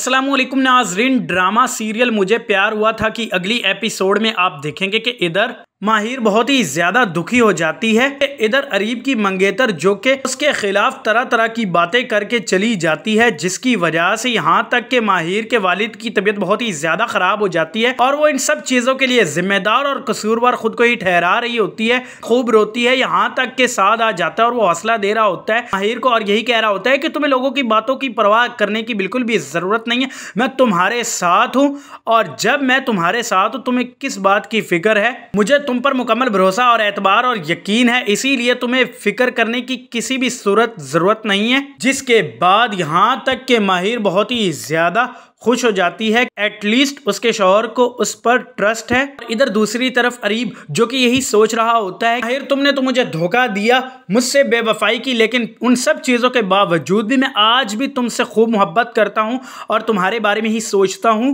असलम नाजरीन drama serial मुझे प्यार हुआ था कि अगली एपिसोड में आप देखेंगे कि इधर माहिर बहुत ही ज्यादा दुखी हो जाती है इधर अरीब की मंगेतर जो के उसके खिलाफ तरह तरह की बातें करके चली जाती है जिसकी वजह से यहाँ तक के माहिर के वालिद की तबीयत बहुत ही ज्यादा खराब हो जाती है और वो इन सब चीजों के लिए जिम्मेदार और कसूरवार खुद को ही ठहरा रही होती है खूब रोती है यहाँ तक के साथ आ जाता है और वो हौसला दे रहा होता है माहिर को और यही कह रहा होता है कि तुम्हें लोगों की बातों की परवाह करने की बिल्कुल भी जरूरत नहीं है मैं तुम्हारे साथ हूँ और जब मैं तुम्हारे साथ हूँ तुम्हें किस बात की फिक्र है मुझे तुम पर मुकम्मल भरोसा और एतबार और यकीन है इसीलिए तुम्हें फिक्र करने की किसी भी सूरत ज़रूरत नहीं है जिसके बाद यहाँ तक के माहिर बहुत ही ज़्यादा खुश हो जाती है एटलीस्ट उसके शोहर को उस पर ट्रस्ट है इधर दूसरी तरफ अरीब जो कि यही सोच रहा होता है आखिर तुमने तो मुझे धोखा दिया मुझसे बेवफाई की लेकिन उन सब चीज़ों के बावजूद भी मैं आज भी तुमसे खूब मोहब्बत करता हूँ और तुम्हारे बारे में ही सोचता हूँ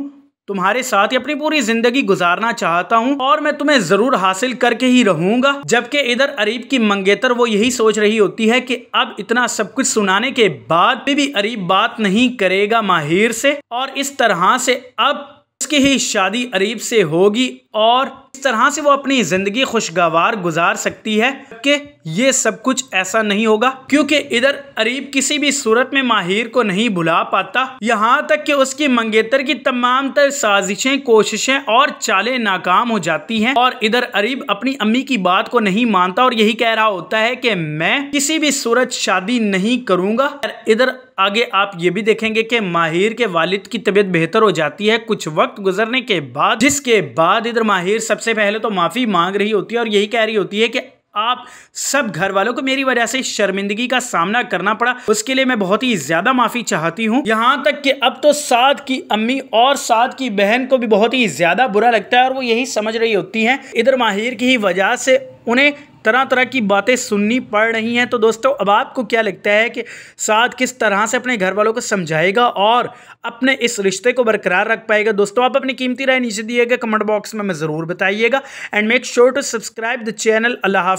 तुम्हारे साथ ही अपनी पूरी जिंदगी गुजारना चाहता हूँ और मैं तुम्हें जरूर हासिल करके ही रहूंगा जबकि इधर अरीब की मंगेतर वो यही सोच रही होती है कि अब इतना सब कुछ सुनाने के बाद भी, भी अरीब बात नहीं करेगा माहिर से और इस तरह से अब उसकी ही शादी अरीब से होगी और इस तरह से वो अपनी ज़िंदगी खुशगवार गुजार सकती है कि ये सब कुछ ऐसा नहीं होगा क्योंकि इधर अरीब किसी भी सूरत में माहिर को नहीं भुला पाता यहाँ तक कि उसकी मंगेतर की तमाम तर साजिशें कोशिशें और चालें नाकाम हो जाती हैं और इधर अरीब अपनी अम्मी की बात को नहीं मानता और यही कह रहा होता है कि मैं किसी भी सूरत शादी नहीं करूँगा इधर आगे आप ये भी देखेंगे कि माहिर के वालिद की तबीयत बेहतर हो जाती है कुछ वक्त गुजरने के बाद जिसके बाद इधर माहिर सबसे पहले तो माफ़ी मांग रही होती है और यही कह रही होती है कि आप सब घर वालों को मेरी वजह से शर्मिंदगी का सामना करना पड़ा उसके लिए मैं बहुत ही ज्यादा माफी चाहती हूँ यहाँ तक कि अब तो साथ की अम्मी और साथ की बहन को भी बहुत ही ज्यादा बुरा लगता है और वो यही समझ रही होती है इधर माहिर की ही वजह से उन्हें तरह तरह की बातें सुननी पड़ रही हैं तो दोस्तों अब आपको क्या लगता है कि साथ किस तरह से अपने घर वालों को समझाएगा और अपने इस रिश्ते को बरकरार रख पाएगा दोस्तों आप अपनी कीमती राय नीचे दिएगा कमेंट बॉक्स में मैं ज़रूर बताइएगा and make sure to subscribe the channel Allah